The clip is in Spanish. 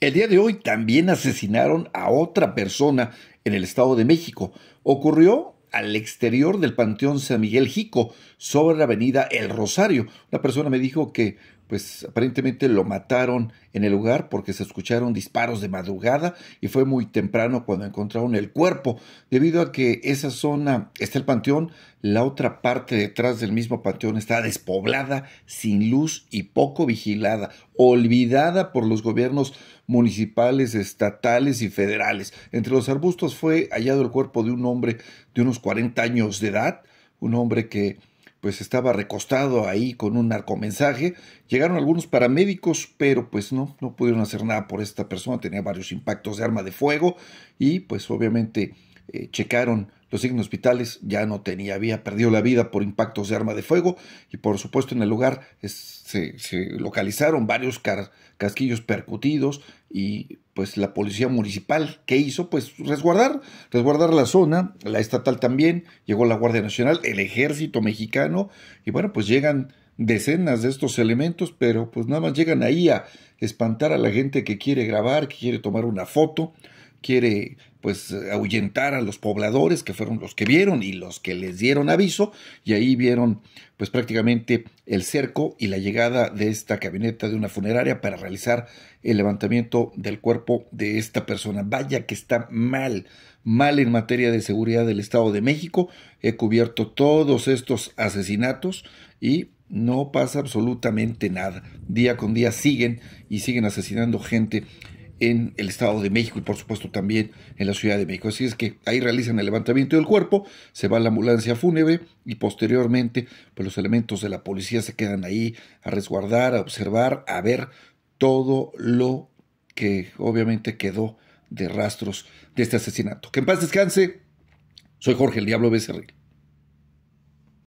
El día de hoy también asesinaron a otra persona en el Estado de México. Ocurrió al exterior del Panteón San Miguel Jico, sobre la avenida El Rosario. Una persona me dijo que pues aparentemente lo mataron en el lugar porque se escucharon disparos de madrugada y fue muy temprano cuando encontraron el cuerpo, debido a que esa zona está el panteón, la otra parte detrás del mismo panteón está despoblada, sin luz y poco vigilada, olvidada por los gobiernos municipales, estatales y federales. Entre los arbustos fue hallado el cuerpo de un hombre de unos 40 años de edad, un hombre que pues estaba recostado ahí con un narcomensaje. Llegaron algunos paramédicos, pero pues no, no pudieron hacer nada por esta persona, tenía varios impactos de arma de fuego y pues obviamente eh, checaron los signos vitales, ya no tenía, había perdido la vida por impactos de arma de fuego y por supuesto en el lugar se, localizaron varios casquillos percutidos y pues la policía municipal, ¿qué hizo? Pues resguardar, resguardar la zona, la estatal también, llegó la Guardia Nacional, el ejército mexicano, y bueno, pues llegan decenas de estos elementos, pero pues nada más llegan ahí a espantar a la gente que quiere grabar, que quiere tomar una foto, quiere pues ahuyentar a los pobladores que fueron los que vieron y los que les dieron aviso y ahí vieron pues prácticamente el cerco y la llegada de esta cabineta de una funeraria para realizar el levantamiento del cuerpo de esta persona. Vaya que está mal, mal en materia de seguridad del Estado de México. He cubierto todos estos asesinatos y no pasa absolutamente nada. Día con día siguen y siguen asesinando gente en el Estado de México y por supuesto también en la Ciudad de México. Así es que ahí realizan el levantamiento del cuerpo, se va a la ambulancia fúnebre y posteriormente pues los elementos de la policía se quedan ahí a resguardar, a observar, a ver todo lo que obviamente quedó de rastros de este asesinato. Que en paz descanse. Soy Jorge el Diablo Becerril.